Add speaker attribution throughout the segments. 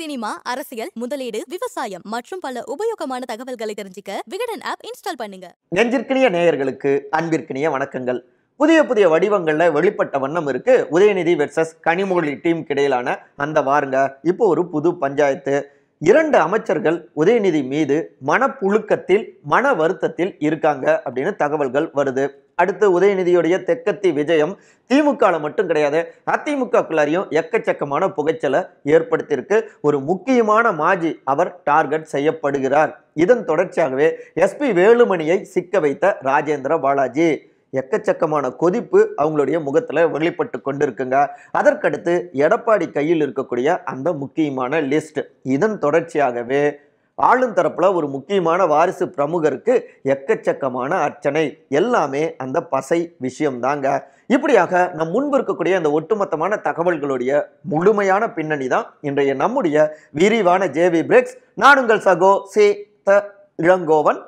Speaker 1: cinema அரசியல் முதலீடு விவசாயம் மற்றும் பல உபயோகமான தகவல்களை தெரிஞ்சுக்க விகடன் ஆப் இன்ஸ்டால் பண்ணுங்க நெஞ்சிற்கினிய நேயர்களுக்கு அன்பிற்கினிய வணக்கங்கள் புதிய புதிய வடிவங்களில் வெளிப்பட்ட வண்ணம் இருக்கு உதயநிதி வெர்சஸ் கனிமொழி டீம் கிடையிலான அந்த வாருங்க இப்போ ஒரு புது பஞ்சாயத்து இரண்டு அமைச்சர்கள் உதயநிதி மீது மனப்புழுக்கத்தில் மன வருத்தத்தில் இருக்காங்க அப்படின்னு தகவல்கள் வருது அடுத்து உதயநிதியுடைய தெக்கத்தி விஜயம் திமுகவில் மட்டும் கிடையாது அதிமுகக்குள்ளாரையும் எக்கச்சக்கமான புகைச்சலை ஏற்படுத்தியிருக்கு ஒரு முக்கியமான மாஜி அவர் டார்கெட் செய்யப்படுகிறார் இதன் தொடர்ச்சியாகவே எஸ்பி வேலுமணியை சிக்க வைத்த ராஜேந்திர பாலாஜி எக்கச்சக்கமான கொதிப்பு அவங்களுடைய முகத்தில் வெளிப்பட்டு கொண்டு இருக்குங்க அதற்கடுத்து எடப்பாடி கையில் இருக்கக்கூடிய அந்த முக்கியமான லிஸ்ட் இதன் தொடர்ச்சியாகவே ஆளும் தரப்பில் ஒரு முக்கியமான வாரிசு பிரமுகருக்கு எக்கச்சக்கமான அர்ச்சனை எல்லாமே அந்த பசை விஷயம்தாங்க இப்படியாக நம் முன்பு இருக்கக்கூடிய அந்த ஒட்டுமொத்தமான தகவல்களுடைய முழுமையான பின்னணி தான் இன்றைய நம்முடைய விரிவான ஜேவி பிரேக்ஸ் நானுங்கள் சகோ சே த இளங்கோவன்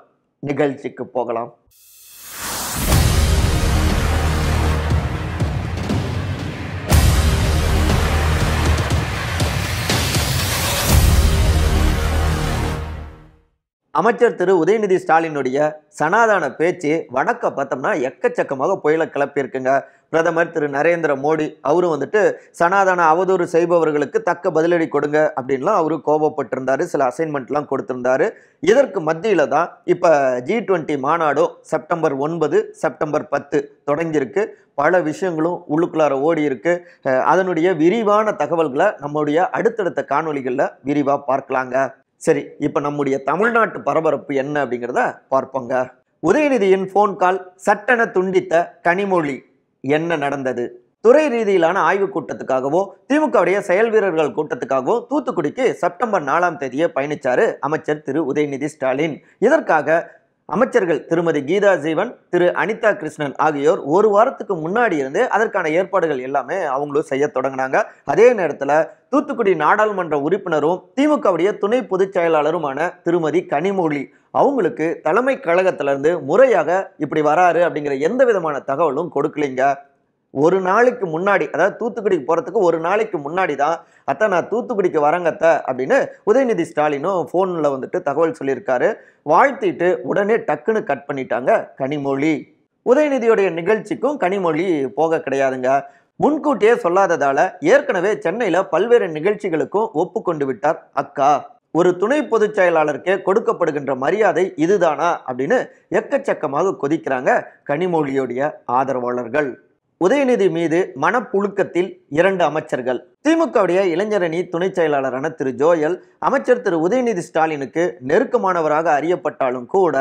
Speaker 1: நிகழ்ச்சிக்கு போகலாம் அமைச்சர் திரு உதயநிதி ஸ்டாலினுடைய சனாதான பேச்சு வடக்க பார்த்தோம்னா எக்கச்சக்கமாக புயல கிளப்பியிருக்குங்க பிரதமர் திரு நரேந்திர மோடி அவரும் வந்துட்டு சனாதான அவதூறு செய்பவர்களுக்கு தக்க பதிலடி கொடுங்க அப்படின்லாம் அவரு கோபப்பட்டிருந்தாரு சில அசைன்மெண்ட்லாம் கொடுத்திருந்தாரு இதற்கு மத்தியில் தான் இப்போ ஜி டுவெண்ட்டி மாநாடும் செப்டம்பர் ஒன்பது செப்டம்பர் பத்து தொடங்கியிருக்கு பல விஷயங்களும் உள்ளுக்குள்ளார ஓடி இருக்கு அதனுடைய விரிவான தகவல்களை நம்முடைய அடுத்தடுத்த காணொலிகளில் விரிவாக பார்க்கலாங்க சரி இப்போ நம்முடைய தமிழ்நாட்டு பரபரப்பு என்ன அப்படிங்கிறத பார்ப்போங்க உதயநிதியின் ஃபோன் கால் சட்டென துண்டித்த கனிமொழி என்ன நடந்தது துறை ரீதியிலான ஆய்வுக் கூட்டத்துக்காகவோ திமுகவுடைய செயல் வீரர்கள் கூட்டத்துக்காகவோ தூத்துக்குடிக்கு செப்டம்பர் நாலாம் தேதியை பயணிச்சாரு அமைச்சர் திரு உதயநிதி ஸ்டாலின் இதற்காக அமைச்சர்கள் திருமதி கீதா ஜீவன் திரு அனிதா கிருஷ்ணன் ஆகியோர் ஒரு வாரத்துக்கு முன்னாடி இருந்து அதற்கான ஏற்பாடுகள் எல்லாமே அவங்களும் செய்ய தொடங்கினாங்க அதே நேரத்தில் தூத்துக்குடி நாடாளுமன்ற உறுப்பினரும் திமுகவுடைய துணை பொதுச் செயலாளருமான திருமதி கனிமொழி அவங்களுக்கு தலைமை கழகத்திலிருந்து முறையாக இப்படி வராரு அப்படிங்கிற எந்த விதமான தகவலும் கொடுக்கலைங்க ஒரு நாளைக்கு முன்னாடி அதாவது தூத்துக்குடிக்கு போகிறதுக்கு ஒரு நாளைக்கு முன்னாடி தான் அத்தை நான் தூத்துக்குடிக்கு வரங்கத்த அப்படின்னு உதயநிதி ஸ்டாலினும் ஃபோனில் வந்துட்டு தகவல் சொல்லியிருக்காரு வாழ்த்திட்டு உடனே டக்குன்னு கட் பண்ணிட்டாங்க கனிமொழி உதயநிதியுடைய நிகழ்ச்சிக்கும் கனிமொழி போக கிடையாதுங்க முன்கூட்டியே சொல்லாததால ஏற்கனவே சென்னையில் பல்வேறு நிகழ்ச்சிகளுக்கும் கொண்டு விட்டார் அக்கா ஒரு துணை பொதுச் செயலாளருக்கே கொடுக்கப்படுகின்ற மரியாதை இதுதானா அப்படின்னு எக்கச்சக்கமாக கொதிக்கிறாங்க கனிமொழியுடைய ஆதரவாளர்கள் உதயநிதி மீது மனப்புழுக்கத்தில் இரண்டு அமைச்சர்கள் திமுகவுடைய இளைஞரணி துணைச் செயலாளரான திரு ஜோயல் அமைச்சர் திரு உதயநிதி ஸ்டாலினுக்கு நெருக்கமானவராக அறியப்பட்டாலும் கூட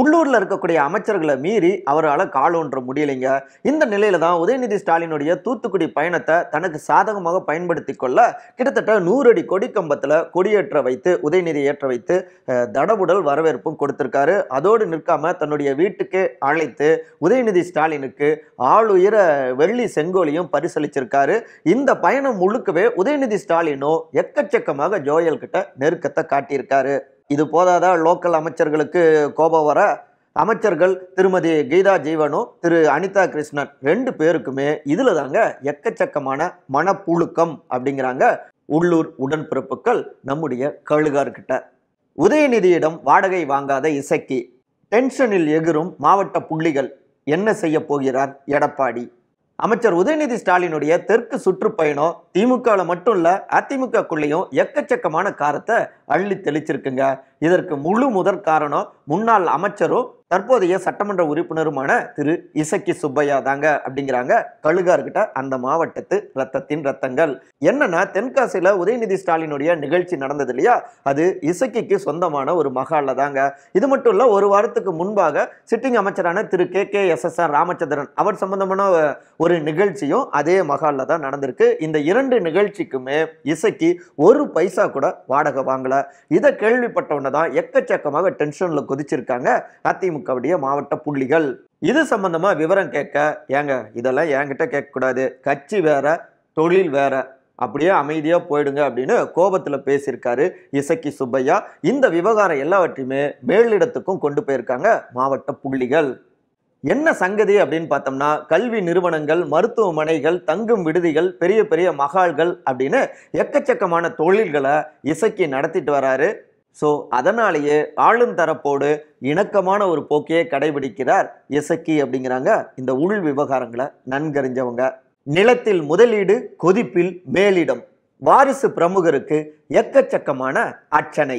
Speaker 1: உள்ளூரில் இருக்கக்கூடிய அமைச்சர்களை மீறி அவரால் கால் ஒன்ற முடியலைங்க இந்த நிலையில தான் உதயநிதி ஸ்டாலினுடைய தூத்துக்குடி பயணத்தை தனக்கு சாதகமாக பயன்படுத்தி கொள்ள கிட்டத்தட்ட நூறு அடி கொடி கம்பத்தில் கொடியேற்ற வைத்து உதயநிதி ஏற்ற வைத்து தடபுடல் வரவேற்பும் கொடுத்திருக்காரு அதோடு நிற்காம தன்னுடைய வீட்டுக்கே அழைத்து உதயநிதி ஸ்டாலினுக்கு ஆளுயர வெள்ளி செங்கோலியும் பரிசளிச்சிருக்காரு இந்த பயணம் முழுக்கவே உதயநிதி ஸ்டாலினும் எக்கச்சக்கமாக ஜோயல் கிட்ட நெருக்கத்தை காட்டியிருக்காரு இது போதாத லோக்கல் அமைச்சர்களுக்கு கோபம் வர அமைச்சர்கள் திருமதி கீதா ஜீவனும் திரு அனிதா கிருஷ்ணன் ரெண்டு பேருக்குமே இதில் தாங்க எக்கச்சக்கமான மனப்புழுக்கம் அப்படிங்கிறாங்க உள்ளூர் உடன்பிறப்புகள் நம்முடைய கழுகார்கிட்ட உதயநிதியிடம் வாடகை வாங்காத இசைக்கு டென்ஷனில் எகிரும் மாவட்ட புள்ளிகள் என்ன செய்ய போகிறார் எடப்பாடி அமைச்சர் உதயநிதி ஸ்டாலினுடைய தெற்கு சுற்றுப்பயணம் திமுகவில் மட்டும் இல்லை அதிமுகக்குள்ளேயும் எக்கச்சக்கமான காரத்தை அள்ளி தெளிச்சிருக்குங்க இதற்கு முழு முதற் காரணம் முன்னாள் அமைச்சரும் தற்போதைய சட்டமன்ற உறுப்பினருமான திரு இசக்கி சுப்பையா தாங்க அப்படிங்கிறாங்க கழுகார்கிட்ட அந்த மாவட்டத்து ரத்தத்தின் ரத்தங்கள் என்னன்னா தென்காசியில் உதயநிதி ஸ்டாலினுடைய நிகழ்ச்சி நடந்தது இல்லையா அது இசக்கிக்கு சொந்தமான ஒரு மகாலில் தாங்க இது மட்டும் இல்லை ஒரு வாரத்துக்கு முன்பாக சிட்டிங் அமைச்சரான Thiru K K S S R Ramachandran அவர் சம்பந்தமான ஒரு நிகழ்ச்சியும் அதே மகால தான் நடந்திருக்கு இந்த இரண்டு நிகழ்ச்சிக்குமே இசக்கி ஒரு பைசா கூட வாடகை வாங்கல இதை கேள்விப்பட்டவன தான் எக்கச்சக்கமாக டென்ஷனில் கொதிச்சிருக்காங்க அதிமுக திமுகவுடைய மாவட்ட புள்ளிகள் இது சம்பந்தமா விவரம் கேட்க ஏங்க இதெல்லாம் என்கிட்ட கேட்கக்கூடாது கட்சி வேற தொழில் வேற அப்படியே அமைதியாக போயிடுங்க அப்படின்னு கோபத்தில் பேசியிருக்காரு இசக்கி சுப்பையா இந்த விவகாரம் எல்லாவற்றையுமே மேலிடத்துக்கும் கொண்டு போயிருக்காங்க மாவட்ட புள்ளிகள் என்ன சங்கதி அப்படின்னு பார்த்தோம்னா கல்வி நிறுவனங்கள் மருத்துவமனைகள் தங்கும் விடுதிகள் பெரிய பெரிய மகால்கள் அப்படின்னு எக்கச்சக்கமான தொழில்களை இசக்கி நடத்திட்டு வராரு ஸோ அதனாலேயே ஆளும் தரப்போடு இணக்கமான ஒரு போக்கையே கடைபிடிக்கிறார் இசக்கி அப்படிங்கிறாங்க இந்த உள் விவகாரங்களை நன்கறிஞ்சவங்க நிலத்தில் முதலீடு கொதிப்பில் மேலிடம் வாரிசு பிரமுகருக்கு எக்கச்சக்கமான அச்சனை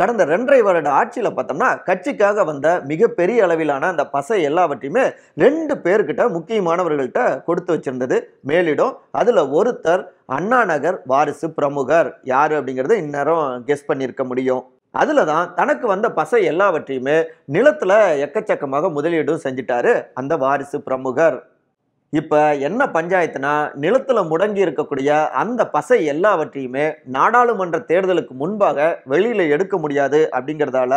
Speaker 1: கடந்த ரெண்டரை வருட ஆட்சியில் பார்த்தோம்னா கட்சிக்காக வந்த மிகப்பெரிய அளவிலான அந்த பசை எல்லாவற்றையுமே ரெண்டு பேர்கிட்ட முக்கியமானவர்கள்ட்ட கொடுத்து வச்சிருந்தது மேலிடம் அதில் ஒருத்தர் அண்ணா நகர் வாரிசு பிரமுகர் யார் அப்படிங்கிறத இந்நேரம் கெஸ் பண்ணியிருக்க முடியும் அதில் தான் தனக்கு வந்த பசை எல்லாவற்றையுமே நிலத்தில் எக்கச்சக்கமாக முதலீடும் செஞ்சிட்டாரு அந்த வாரிசு பிரமுகர் இப்போ என்ன பஞ்சாயத்துனா நிலத்தில் முடங்கி இருக்கக்கூடிய அந்த பசை எல்லாவற்றையுமே நாடாளுமன்ற தேர்தலுக்கு முன்பாக வெளியில் எடுக்க முடியாது அப்படிங்கிறதால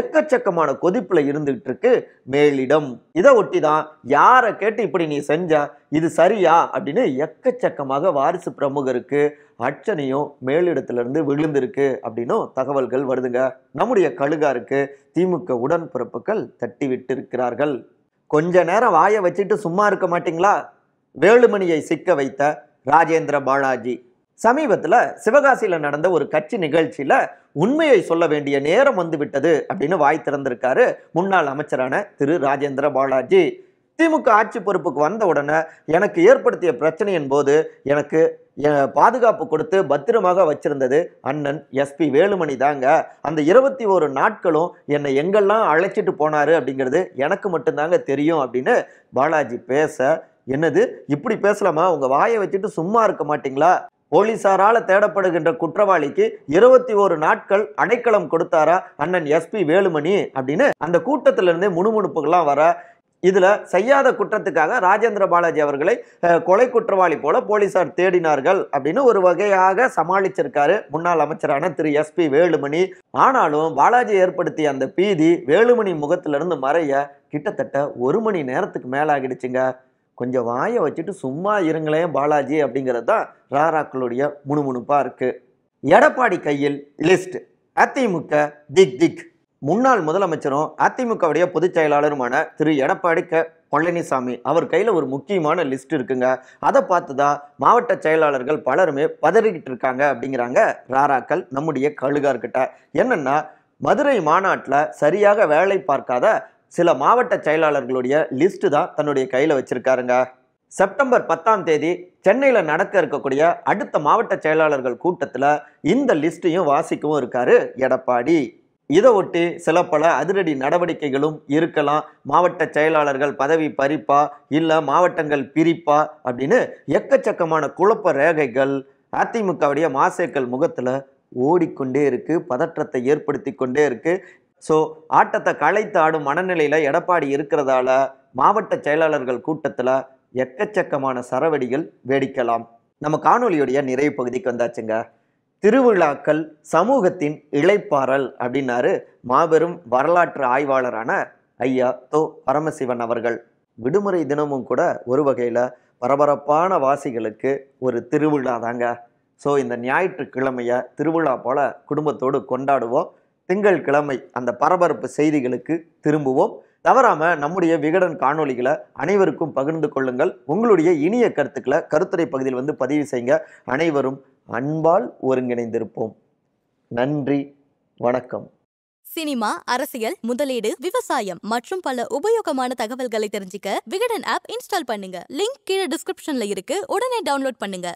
Speaker 1: எக்கச்சக்கமான கொதிப்பில் இருந்துகிட்டு இருக்கு மேலிடம் இதை ஒட்டி தான் யாரை கேட்டு இப்படி நீ செஞ்ச இது சரியா அப்படின்னு எக்கச்சக்கமாக வாரிசு பிரமுகருக்கு அர்ச்சனையும் மேலிடத்திலிருந்து விழுந்திருக்கு அப்படின்னும் தகவல்கள் வருதுங்க நம்முடைய கழுகாருக்கு திமுக உடன்பிறப்புகள் இருக்கிறார்கள் கொஞ்ச நேரம் வாயை வச்சுட்டு சும்மா இருக்க மாட்டிங்களா வேலுமணியை சிக்க வைத்த ராஜேந்திர பாலாஜி சமீபத்தில் சிவகாசியில் நடந்த ஒரு கட்சி நிகழ்ச்சியில் உண்மையை சொல்ல வேண்டிய நேரம் வந்துவிட்டது அப்படின்னு வாய் திறந்திருக்காரு முன்னாள் அமைச்சரான திரு ராஜேந்திர பாலாஜி திமுக ஆட்சி பொறுப்புக்கு வந்த உடனே எனக்கு ஏற்படுத்திய பிரச்சனையின் போது எனக்கு பாதுகாப்பு கொடுத்து பத்திரமாக வச்சிருந்தது அண்ணன் எஸ்பி வேலுமணி தாங்க அந்த இருபத்தி ஒரு நாட்களும் என்னை எங்கெல்லாம் அழைச்சிட்டு போனாரு அப்படிங்கிறது எனக்கு மட்டும்தாங்க தெரியும் அப்படின்னு பாலாஜி பேச என்னது இப்படி பேசலாமா உங்கள் வாயை வச்சுட்டு சும்மா இருக்க மாட்டிங்களா போலீஸாரால் தேடப்படுகின்ற குற்றவாளிக்கு இருபத்தி ஒரு நாட்கள் அடைக்கலம் கொடுத்தாரா அண்ணன் எஸ்பி வேலுமணி அப்படின்னு அந்த கூட்டத்திலிருந்தே முணுமுணுப்புகள்லாம் வர இதில் செய்யாத குற்றத்துக்காக ராஜேந்திர பாலாஜி அவர்களை கொலை குற்றவாளி போல போலீசார் தேடினார்கள் அப்படின்னு ஒரு வகையாக சமாளிச்சிருக்காரு முன்னாள் அமைச்சரான திரு எஸ்பி வேலுமணி ஆனாலும் பாலாஜி ஏற்படுத்திய அந்த பீதி வேலுமணி முகத்திலிருந்து மறைய கிட்டத்தட்ட ஒரு மணி நேரத்துக்கு மேலாகிடுச்சுங்க கொஞ்சம் வாயை வச்சுட்டு சும்மா இருங்களேன் பாலாஜி அப்படிங்கிறது தான் ராராக்களுடைய முணுமுணுப்பாக இருக்குது எடப்பாடி கையில் லிஸ்ட் அதிமுக திக் திக் முன்னாள் முதலமைச்சரும் அதிமுகவுடைய பொதுச் செயலாளருமான திரு எடப்பாடி க பழனிசாமி அவர் கையில் ஒரு முக்கியமான லிஸ்ட் இருக்குங்க அதை பார்த்து தான் மாவட்ட செயலாளர்கள் பலருமே பதறிக்கிட்டு இருக்காங்க அப்படிங்கிறாங்க ராராக்கள் நம்முடைய கழுகார்கிட்ட என்னென்னா மதுரை மாநாட்டில் சரியாக வேலை பார்க்காத சில மாவட்ட செயலாளர்களுடைய லிஸ்ட்டு தான் தன்னுடைய கையில் வச்சுருக்காருங்க செப்டம்பர் பத்தாம் தேதி சென்னையில் நடக்க இருக்கக்கூடிய அடுத்த மாவட்ட செயலாளர்கள் கூட்டத்தில் இந்த லிஸ்ட்டையும் வாசிக்கவும் இருக்காரு எடப்பாடி இதை ஒட்டி சில பல அதிரடி நடவடிக்கைகளும் இருக்கலாம் மாவட்ட செயலாளர்கள் பதவி பறிப்பா இல்லை மாவட்டங்கள் பிரிப்பா அப்படின்னு எக்கச்சக்கமான குழப்ப ரேகைகள் அதிமுகவுடைய மாசேக்கள் முகத்தில் ஓடிக்கொண்டே இருக்குது பதற்றத்தை ஏற்படுத்தி கொண்டே இருக்குது ஸோ ஆட்டத்தை களைத்து ஆடும் மனநிலையில் எடப்பாடி இருக்கிறதால மாவட்ட செயலாளர்கள் கூட்டத்தில் எக்கச்சக்கமான சரவடிகள் வேடிக்கலாம் நம்ம காணொலியுடைய நிறைவு பகுதிக்கு வந்தாச்சுங்க திருவிழாக்கள் சமூகத்தின் இழைப்பாறல் அப்படின்னாரு மாபெரும் வரலாற்று ஆய்வாளரான ஐயா தோ பரமசிவன் அவர்கள் விடுமுறை தினமும் கூட ஒரு வகையில் பரபரப்பான வாசிகளுக்கு ஒரு திருவிழா தாங்க ஸோ இந்த ஞாயிற்றுக்கிழமையை திருவிழா போல குடும்பத்தோடு கொண்டாடுவோம் திங்கள் கிழமை அந்த பரபரப்பு செய்திகளுக்கு திரும்புவோம் தவறாமல் நம்முடைய விகடன் காணொலிகளை அனைவருக்கும் பகிர்ந்து கொள்ளுங்கள் உங்களுடைய இனிய கருத்துக்களை கருத்துரை பகுதியில் வந்து பதிவு செய்யுங்க அனைவரும் அன்பால் ஒருங்கிணைந்திருப்போம் நன்றி வணக்கம் சினிமா அரசியல் முதலீடு விவசாயம் மற்றும் பல உபயோகமான தகவல்களை தெரிஞ்சுக்க விகடன் ஆப் இன்ஸ்டால் பண்ணுங்க லிங்க் கீழே டிஸ்கிரிப்ஷன்ல இருக்கு உடனே டவுன்லோட் பண்ணுங்க